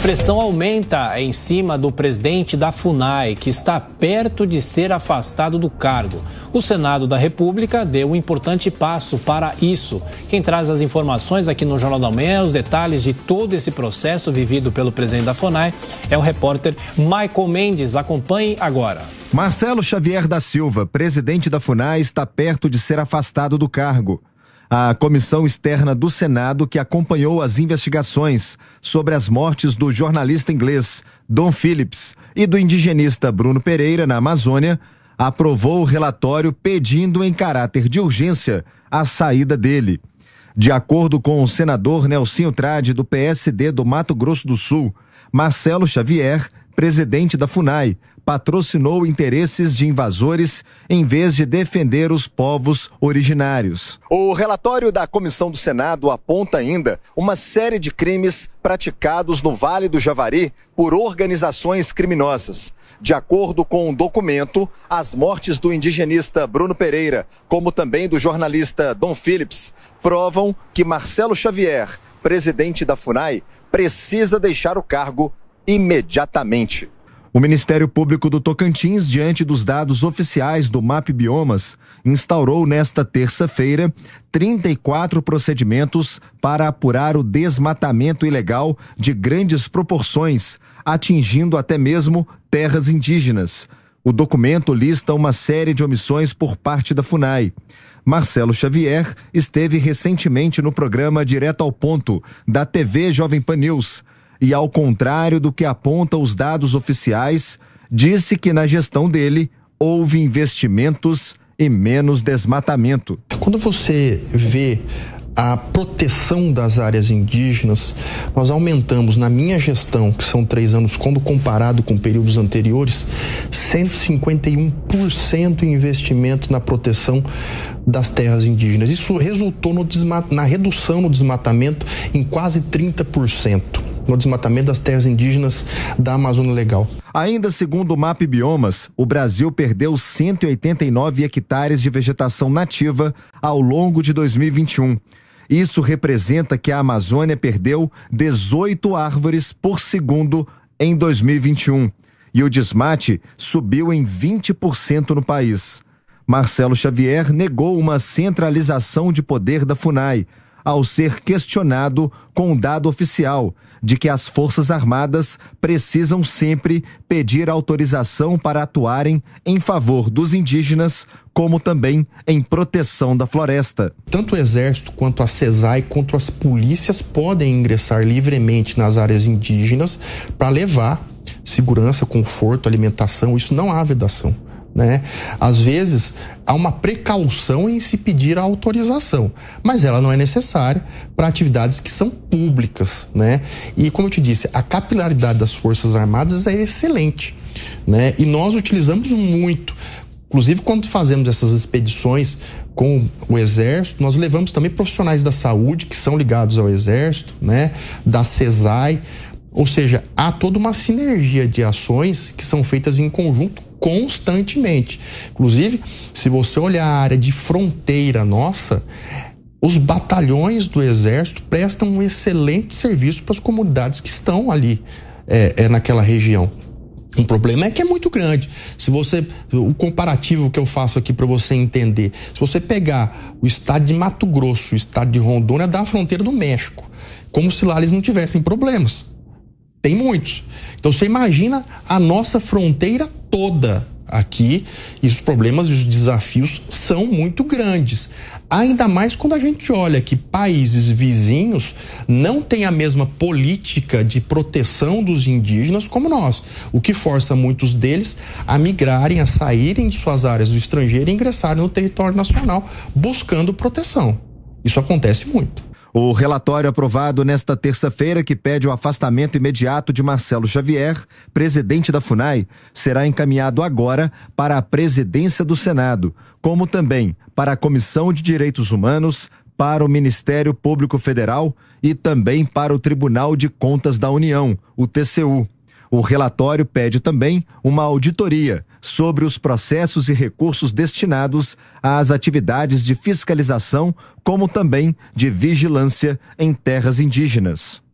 A pressão aumenta em cima do presidente da FUNAI, que está perto de ser afastado do cargo. O Senado da República deu um importante passo para isso. Quem traz as informações aqui no Jornal da Manhã, os detalhes de todo esse processo vivido pelo presidente da FUNAI, é o repórter Michael Mendes. Acompanhe agora. Marcelo Xavier da Silva, presidente da FUNAI, está perto de ser afastado do cargo a comissão externa do Senado que acompanhou as investigações sobre as mortes do jornalista inglês Don Phillips e do indigenista Bruno Pereira na Amazônia aprovou o relatório pedindo em caráter de urgência a saída dele. De acordo com o senador Nelsinho Trade do PSD do Mato Grosso do Sul, Marcelo Xavier presidente da FUNAI, patrocinou interesses de invasores em vez de defender os povos originários. O relatório da comissão do Senado aponta ainda uma série de crimes praticados no Vale do Javari por organizações criminosas. De acordo com o um documento, as mortes do indigenista Bruno Pereira, como também do jornalista Dom Phillips, provam que Marcelo Xavier, presidente da FUNAI, precisa deixar o cargo imediatamente. O Ministério Público do Tocantins, diante dos dados oficiais do MAP Biomas, instaurou nesta terça-feira 34 procedimentos para apurar o desmatamento ilegal de grandes proporções, atingindo até mesmo terras indígenas. O documento lista uma série de omissões por parte da FUNAI. Marcelo Xavier esteve recentemente no programa Direto ao Ponto, da TV Jovem Pan News e, ao contrário do que apontam os dados oficiais, disse que na gestão dele houve investimentos e menos desmatamento. Quando você vê a proteção das áreas indígenas, nós aumentamos na minha gestão, que são três anos, quando comparado com períodos anteriores, 151% em investimento na proteção das terras indígenas. Isso resultou na redução no desmatamento em quase 30% no desmatamento das terras indígenas da Amazônia Legal. Ainda segundo o MAP Biomas, o Brasil perdeu 189 hectares de vegetação nativa ao longo de 2021. Isso representa que a Amazônia perdeu 18 árvores por segundo em 2021 e o desmate subiu em 20% no país. Marcelo Xavier negou uma centralização de poder da FUNAI, ao ser questionado com o um dado oficial de que as Forças Armadas precisam sempre pedir autorização para atuarem em favor dos indígenas, como também em proteção da floresta. Tanto o Exército quanto a CESAI, quanto as polícias podem ingressar livremente nas áreas indígenas para levar segurança, conforto, alimentação, isso não há vedação. Né? Às vezes há uma precaução em se pedir a autorização, mas ela não é necessária para atividades que são públicas. Né? E como eu te disse, a capilaridade das Forças Armadas é excelente. Né? E nós utilizamos muito. Inclusive, quando fazemos essas expedições com o Exército, nós levamos também profissionais da saúde que são ligados ao Exército, né? da CESAI. Ou seja, há toda uma sinergia de ações que são feitas em conjunto constantemente. Inclusive, se você olhar a área de fronteira nossa, os batalhões do Exército prestam um excelente serviço para as comunidades que estão ali é, é, naquela região. Um problema é que é muito grande. Se você, o comparativo que eu faço aqui para você entender, se você pegar o estado de Mato Grosso, o estado de Rondônia, dá a fronteira do México, como se lá eles não tivessem problemas. Tem muitos. Então você imagina a nossa fronteira toda aqui e os problemas e os desafios são muito grandes. Ainda mais quando a gente olha que países vizinhos não têm a mesma política de proteção dos indígenas como nós, o que força muitos deles a migrarem, a saírem de suas áreas do estrangeiro e ingressarem no território nacional buscando proteção. Isso acontece muito. O relatório aprovado nesta terça-feira, que pede o afastamento imediato de Marcelo Xavier, presidente da FUNAI, será encaminhado agora para a presidência do Senado, como também para a Comissão de Direitos Humanos, para o Ministério Público Federal e também para o Tribunal de Contas da União, o TCU. O relatório pede também uma auditoria sobre os processos e recursos destinados às atividades de fiscalização, como também de vigilância em terras indígenas.